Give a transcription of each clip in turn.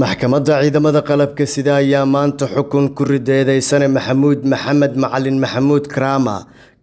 maxkamadda ciidamada qalabka sida ayaa maanta xukun ku rideedaysane maxamuud maxamed macalin maxamuud karama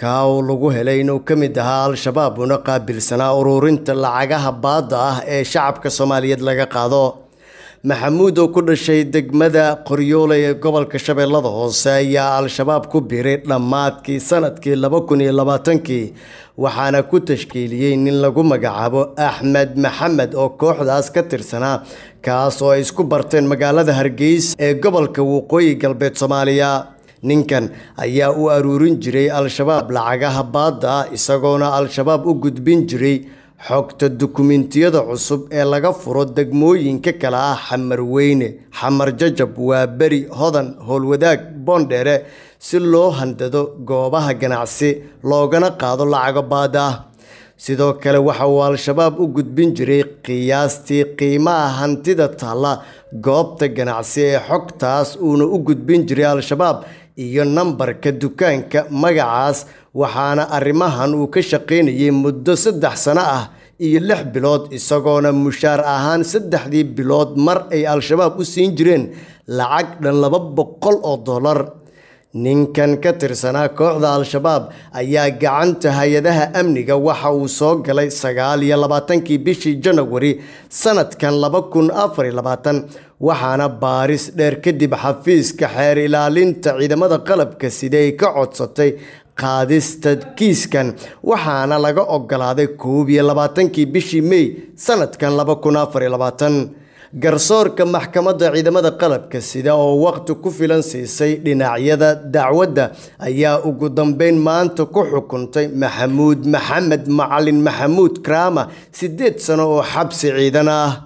kaa uu lagu helay inuu ka mid ahaa al-shabaab una qaabilsanaa ururinta lacagaha baadda ah ee shacabka soomaaliyeed laga qaado maxamuud oo ku dhashay degmada qoryoolay ee gobolka shabeellada hoose ayaa al-shabaab ku biray dhammaadkii sannadkii laba kun iyo labaatankii waxaana ku tashkiiliyey nin lagu magacaabo axmed maxamed oo kooxdaas ka tirsanaa kaas oo ay isku barteen magaalada hargeysa ee gobolka waqooyi galbeed soomaaliya ninkan ayaa u aruurin jiray al-shabaab lacagaha baadda ah isagoona al-shabaab u gudbin jiray xogta dukumentiyada cusub ee laga furo degmooyinka kale ah xamarweyne xamar jajab waa beri hodan howlwadaag boondheere si loo handado goobaha ganacsi loogana qaado lacago baada ah sidoo kale waxa uu al-shabaab u gudbin jiray qiyaastii qiimaha hantida taalla goobta ganacsi ee xogtaas uuna u gudbin jiray al-shabaab iyo nambarka dukaanka magacaas waxaana arrimahan uu ka shaqaynayay muddo saddex sano ah iyo lix bilood isagoona mushaar ahaan saddexdii bilood mar ay al-shabaab u siin jireen lacag dhan laba boqol oo dollar ninkan ka tirsanaa kooxda al-shabaab ayaa gacanta hay-adaha amniga waxa uu soo galay sagaal iyo labaatankii bishii janawari sannadkan laba kun afar iyo labaatan waxaana baaris dheer kadib xafiiska xeer ilaalinta ciidamada qalabka sida ay ka codsatay qaadista kiiskan waxaana laga ogolaaday koob iyo labaatankii bishii mey sannadkan laba kun afar iyo labaatan garsoorka maxkamadda ciidamada qalabka sida oo waqhti ku filan siisay dhinacyada dacwadda ayaa ugu dambeyn maanta ku xukuntay maxamuud maxamed macalin maxamuud krama siddeed sano oo xabsi ciidan ah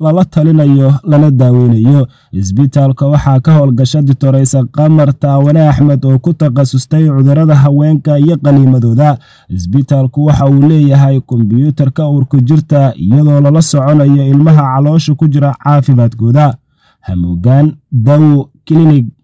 lala talinayo lana daaweynayo isbitaalka waxaa ka howlgasha ditoreysa qamar taawane axmed oo ku takhasustay cudurada haweenka iyo qaniimadooda isbitaalku waxa uu leeyahay kombyuutarka uurku jirta iyadoo lala soconayo ilmaha caloosha ku jira caafimaadkooda hamuugaan dawo kilinig